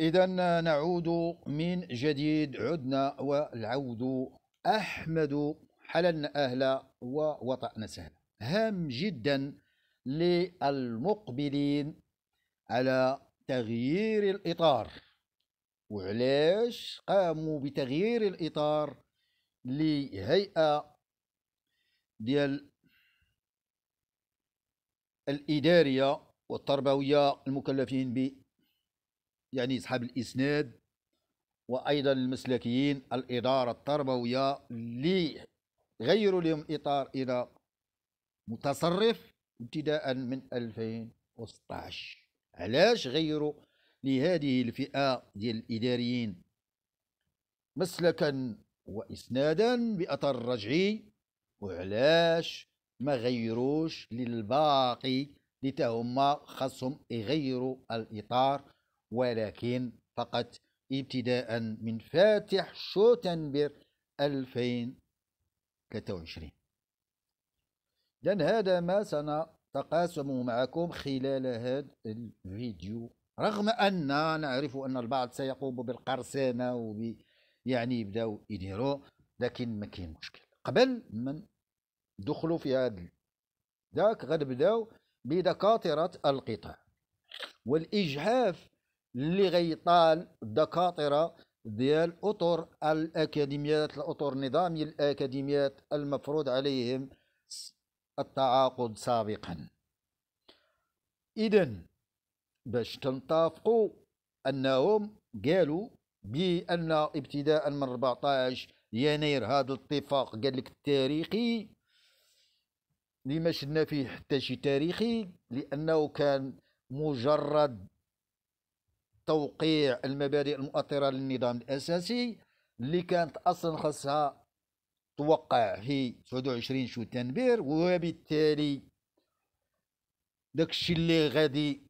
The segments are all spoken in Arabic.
إذا نعود من جديد عدنا والعود أحمد حللنا أهلا ووطأنا سهلا هام جدا للمقبلين على تغيير الإطار وعلاش قاموا بتغيير الإطار لهيئة ديال الإدارية والتربوية المكلفين يعني أصحاب الإسناد وأيضا المسلكيين الإدارة التربوية اللي غيروا لهم إطار إلى متصرف ابتداء من 2016 علاش غيروا لهذه الفئة ديال الإداريين مسلكا وإسنادا بأثر رجعي وعلاش ما غيروش للباقي لتهم خاصهم يغيروا الإطار ولكن فقط ابتداء من فاتح شوتنبر 2023 إذن هذا ما سنتقاسم معكم خلال هذا الفيديو رغم أن نعرف أن البعض سيقوم بالقرصنة وب يعني يبداو يديروا لكن ما كاين مشكل قبل من دخلوا في هذا ذاك غنبداو بدكاتره القطاع والإجحاف اللي غيطال الدكاتره ديال اطر الاكاديميات الاطر النظامي الاكاديميات المفروض عليهم التعاقد سابقا اذا باش تنطافقوا انهم قالوا بان ابتداء من 14 يناير هذا الاتفاق قال لك التاريخي اللي ما شدنا فيه حتى شي تاريخي لانه كان مجرد توقيع المبادئ المؤطرة للنظام الأساسي اللي كانت أصلا خاصها توقع في 29 شو تنبير وبالتالي داكشي اللي غادي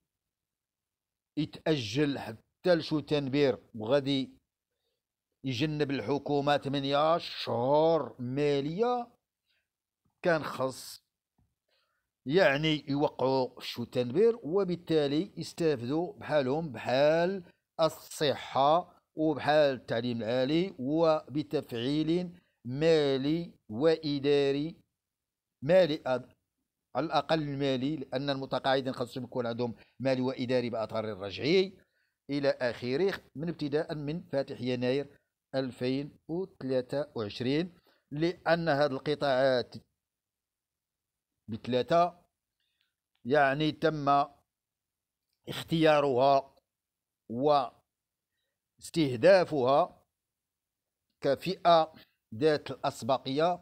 يتأجل حتى لشو تنبير وغادي يجنب الحكومة 8 شهور مالية كان خاص يعني يوقعوا شو التنبير وبالتالي يستافدوا بحالهم بحال الصحة وبحال التعليم العالي وبتفعيل مالي وإداري مالي على الأقل المالي لأن المتقاعدين خاصهم يكون عندهم مالي وإداري بأطار الرجعي إلى آخره من ابتداء من فاتح يناير 2023 لأن هذه القطاعات بثلاثة يعني تم اختيارها واستهدافها كفئة ذات الأسبقية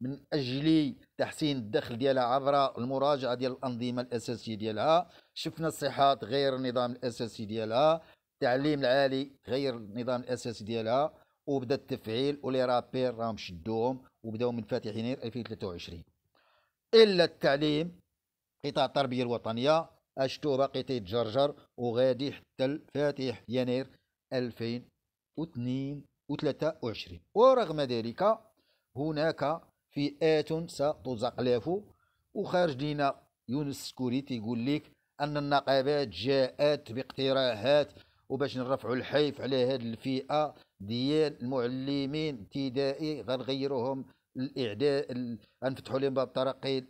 من أجل تحسين الدخل ديالها عبر المراجعة ديال الأنظمة الأساسية ديالها شفنا الصحات غير النظام الأساسي ديالها التعليم العالي غير النظام الأساسي ديالها وبدا التفعيل ولي رابير راهم شدوهم وبداو من فاتح يناير 2023 إلا التعليم قطاع التربية الوطنية اشتو باقي تيتجرجر وغادي حتى الفاتح يناير 2023 ورغم ذلك هناك فئات ستزقلف وخارج لينا يونس سكوري تيقول لك أن النقابات جاءت باقتراحات وباش نرفعوا الحيف على هذه الفئة ديال المعلمين ابتدائي غنغيروهم الاعداد فتحوا لهم باب الترقي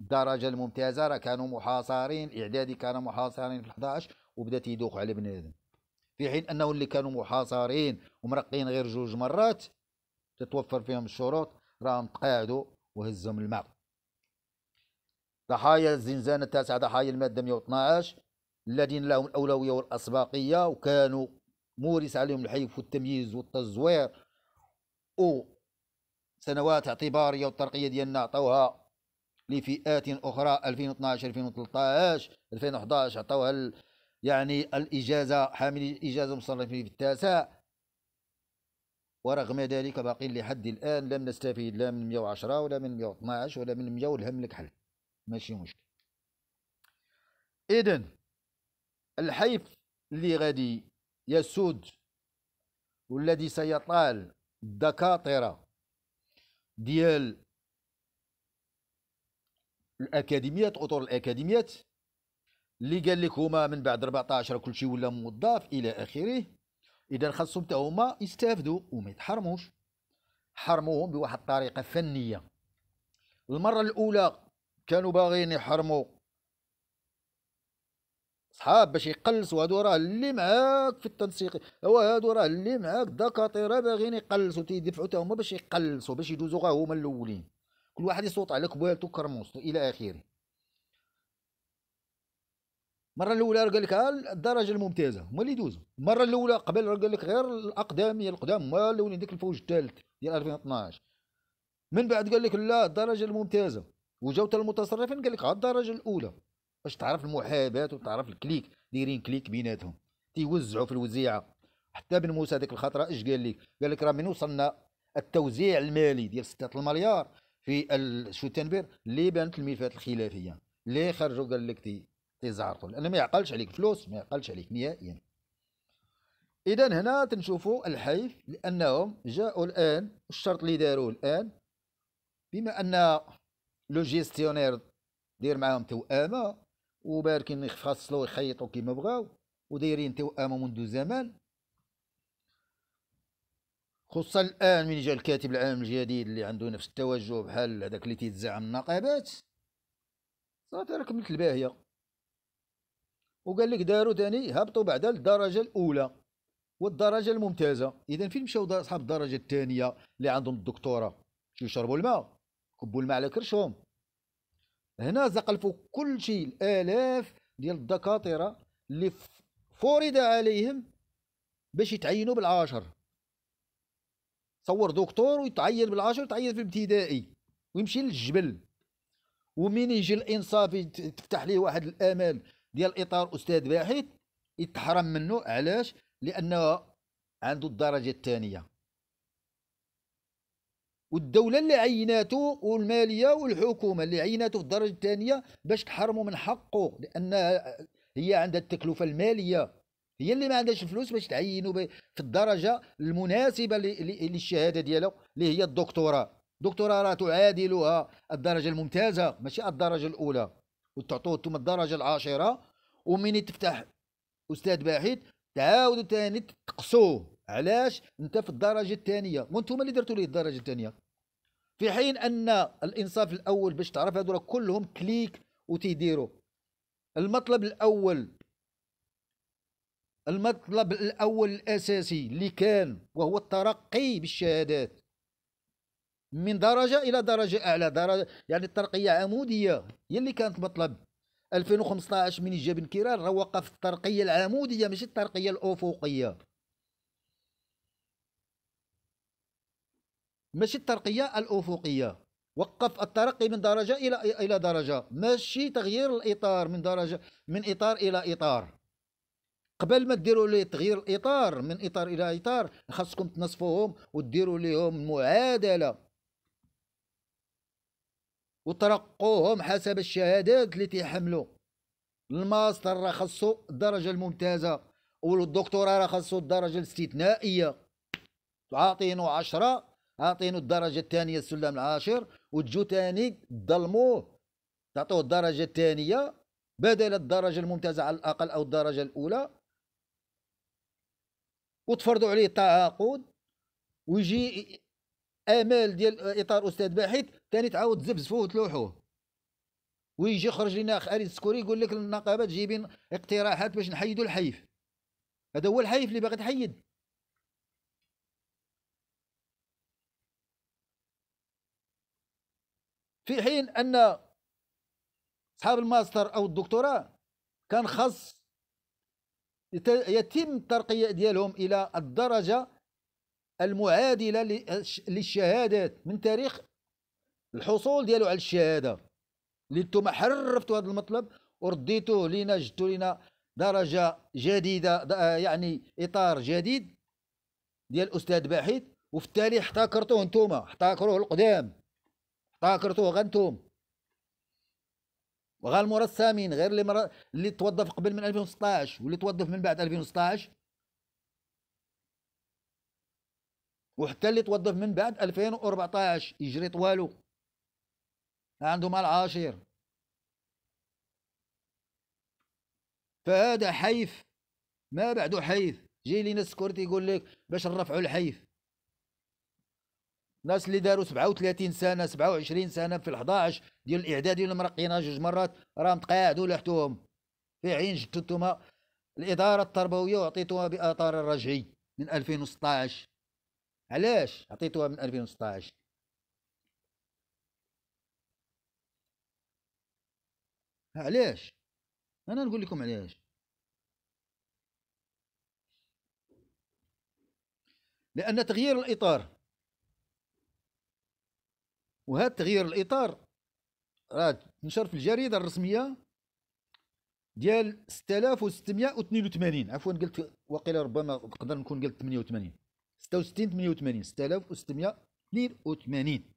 الدرجه الممتازه راه كانوا محاصرين اعدادي كانوا محاصرين في 11 وبدا تيدوق على بنادم في حين انه اللي كانوا محاصرين ومرقين غير جوج مرات تتوفر فيهم الشروط راهم تقاعدوا وهزهم الماء ضحايا الزنزانة التاسعة ضحايا المادة 112 الذين لهم الأولوية والأسباقية وكانوا مورس عليهم الحيف والتمييز والتزوير و سنوات اعتباريه والترقيه ديالنا عطاوها لفئات اخرى 2012 2013 2011 عطاوها يعني الاجازه حامل الاجازه مصنفين في التاسع ورغم ذلك باقي لحد الان لم نستفيد لا من 110 ولا من 112 ولا من 100 والهم لك حل ماشي مشكل اذا الحيف اللي غادي يسود والذي سيطال الدكاتره ديال الاكاديميات اطر الاكاديميات اللي قال لك هما من بعد 14 كلشي ولا موظف الى اخره اذا خاصهم حتى هما يستافدوا وما يتحرموش حرموهم بواحد الطريقه فنيه المره الاولى كانوا باغيين يحرموا صحاب باش يقلصوا هادو راه اللي معاك في التنسيق هو هادو راه اللي معاك دكاتره باغيين يقلصوا تيدفعوا حتى هما باش يقلصوا باش يدوزوا غير هما الاولين كل واحد يصوت على كبالته كرموس الى اخره مرة الاولى قال لك الدرجه الممتازه هما اللي يدوزوا المره الاولى قبل قال لك غير الاقدميه القدام هما الاولين ديك الفوج الثالث ديال 2012 من بعد قال لك لا الدرجه الممتازه وجاو المتصرفين قال لك الدرجه الاولى باش تعرف المحابات وتعرف الكليك دايرين كليك بيناتهم تيوزعوا في الوزيعه حتى بن موسى هذيك الخطره اش قال لك قال لك راه من وصلنا التوزيع المالي ديال 6 المليار في شو اللي بانت الملفات الخلافيه اللي خرجوا قال لك تيزعرطوا لان ما يعقلش عليك فلوس ما يعقلش عليك نهائيا اذا هنا تنشوفوا الحيف لانهم جاءوا الان الشرط اللي داروه الان بما ان لو جيستيونير دير معاهم توامه وباركين يخفصلوا ويخيطوا كيما بغاو ودايرين توأم منذ زمان خصوصا الان من جا الكاتب العام الجديد اللي عنده نفس التوجه بحال هذاك اللي تيتزعم النقابات صافي راك مثل الباهيه وقال لك داروا ثاني هبطوا بعدا للدرجه الاولى والدرجه الممتازه اذا فين مشاو اصحاب الدرجه الثانيه اللي عندهم الدكتوراه شو يشربوا الماء كبوا الماء على كرشهم هنا زقلبوا كل شيء الالاف ديال الدكاتره اللي فرض عليهم باش يتعينوا بالعاشر تصور دكتور ويتعين بالعاشر يتعين في الابتدائي ويمشي للجبل ومين يجي الانصاف تفتح ليه واحد الامال ديال اطار استاذ باحث يتحرم منه علاش لانه عنده الدرجه الثانيه والدولة اللي عيناته والمالية والحكومة اللي عيناته في الدرجة الثانية باش تحرموا من حقه لأن هي عندها التكلفة المالية هي اللي ما عندهاش الفلوس باش تعينوا في الدرجة المناسبة للشهادة ديالو اللي هي الدكتوراه دكتوراه راه تعادلها الدرجة الممتازة ماشي الدرجة الأولى وتعطوه ثم الدرجة العاشرة ومن تفتح أستاذ باحث تعاودوا ثاني تقصوه علاش انت في الدرجه الثانيه وانتم اللي درتوا ليه الدرجه الثانيه في حين ان الانصاف الاول باش تعرف هذو كلهم كليك وتيديروا المطلب الاول المطلب الاول الاساسي اللي كان وهو الترقي بالشهادات من درجه الى درجه اعلى درجه يعني الترقيه عموديه هي اللي كانت مطلب 2015 من جاب بن كيران راه وقف الترقيه العموديه ماشي الترقيه الافقيه ماشي الترقيه الافقيه وقف الترقي من درجه الى الى درجه ماشي تغيير الاطار من درجه من اطار الى اطار قبل ما ديروا لي تغيير الاطار من اطار الى اطار خاصكم تنصفوهم وديروا لهم معادله وترقوهم حسب الشهادات اللي تيحملوا الماستر راه خاصو الدرجه الممتازه والدكتوراه راه خاصو الدرجه الاستثنائيه عاطينو عشرة اعطينه الدرجه الثانيه السلم العاشر وتجو ثاني ظلموه تعطوه الدرجه الثانيه بدل الدرجه الممتازه على الاقل او الدرجه الاولى وتفرضوا عليه التعاقد ويجي امال ديال اطار استاذ باحث ثاني تعاود تزفزفوه وتلوحوه ويجي يخرج لنا اخ اريد السكوري يقول لك النقابه جايبين اقتراحات باش نحيدوا الحيف هذا هو الحيف اللي باغي تحيد في حين ان اصحاب الماستر او الدكتوراه كان خاص يتم الترقيه ديالهم الى الدرجه المعادله للشهادات من تاريخ الحصول ديالو على الشهاده اللي انتم حرفتوا هذا المطلب ورديتوه لينا جبتوا لينا درجه جديده يعني اطار جديد ديال استاذ باحث وفي التالي احتكرتوه انتم احتكروه القدام طاقة غنتوم وغا المرسامين غير اللي مر... اللي توظف قبل من 2016 واللي توظف من بعد 2016 وحتى اللي توظف من بعد 2014 يجري طوالو عندهم العاشر فهذا حيف ما بعده حيف جاي لينا السكورتي يقول لك باش نرفعوا الحيف الناس اللي داروا 37 سنه 27 سنه في ال11 ديال الاعداد ديال مرقينا جوج مرات راهم تقاعدوا لحتوهم في عين جددتهم الاداره التربويه وعطيتوها باطار الرجعي من 2016 علاش عطيتوها من 2016 علاش انا نقول لكم علاش لان تغيير الاطار وهذا تغيير الاطار راه نشر في الجريده الرسميه ديال 6682 عفوا قلت وقيل ربما نقدر نكون قلت 88 66 88 6682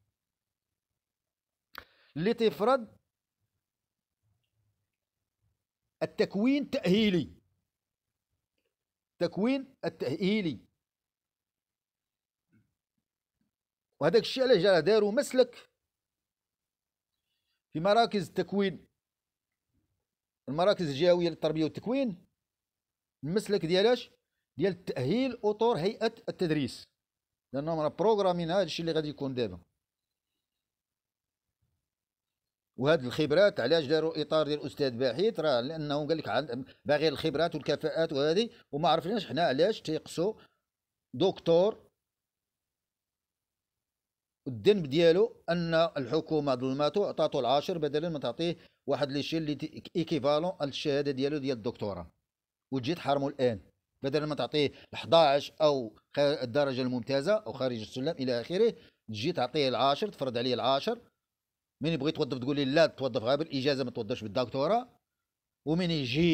اللي تفرض التكوين التأهيلي تكوين التأهيلي وهذاك الشيء علاش راه داروا مسلك في مراكز التكوين المراكز الجهويه للتربيه والتكوين المسلك ديالاش ديال تاهيل اطر هيئه التدريس لانهم راه بروغرامين هذا الشيء اللي غادي يكون دابا وهاد الخبرات علاش داروا اطار ديال الاستاذ باحث راه لانه قال لك باغي الخبرات والكفاءات وهذه وما عرفناش حنا علاش تيقصوا دكتور الذنب ديالو ان الحكومه ظلماتو عطاتو العاشر بدلا ما تعطيه واحد لي شي اللي ايكيفالون الشهاده ديالو ديال الدكتوراه وتجي تحرمو الان بدلا ما تعطيه 11 او الدرجه الممتازه او خارج السلم الى اخره تجي تعطيه العاشر تفرض عليه العاشر من يبغي يتوظف تقول لا توظف غير بالاجازه ما توظفش بالدكتوراه ومن يجي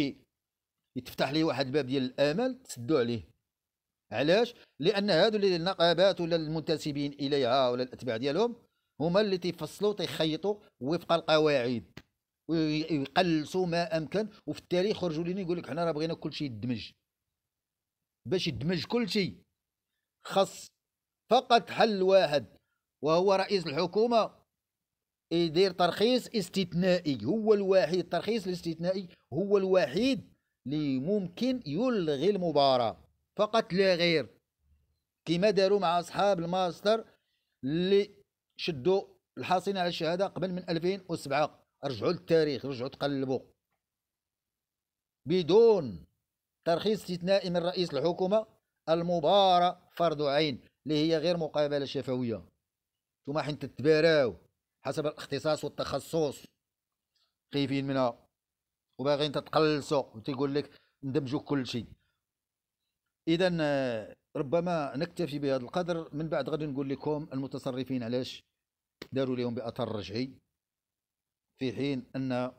يتفتح ليه واحد الباب ديال الامل تسدو عليه علاش لان هادو اللي النقابات ولا المنتسبين اليها ولا الاتباع ديالهم هما اللي تيفصلوا تيخيطوا وفق القواعد ويقلصوا ما امكن وفي التالي خرجوا لنا يقول لك حنا راه بغينا كل شيء يدمج باش يدمج كل شيء فقط حل واحد وهو رئيس الحكومه يدير ترخيص استثنائي هو الوحيد الترخيص الاستثنائي هو الوحيد اللي ممكن يلغي المباراه فقط لا غير كيما داروا مع اصحاب الماستر اللي شدوا الحاصلين على الشهاده قبل من 2007 رجعوا للتاريخ رجعوا تقلبوا بدون ترخيص استثنائي من رئيس الحكومه المباراه فرض عين اللي هي غير مقابله شفويه ثم حين تتباراو حسب الاختصاص والتخصص خايفين منها وباغيين تتقلصوا وتيقول لك ندمجوا كل شيء اذا آه، ربما نكتفي بهذا القدر من بعد غادي نقول لكم المتصرفين علاش داروا لهم باثر رجعي في حين ان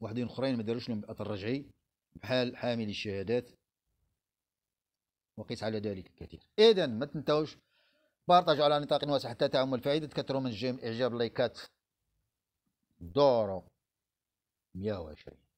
واحدين اخرين ما داروش لهم باثر رجعي بحال حامل الشهادات وقيس على ذلك الكثير اذا ما تنتوش بارطاجوا على نطاق واسع حتى تعم الفائده تكثروا من الجيم اعجاب لايكات دورو 120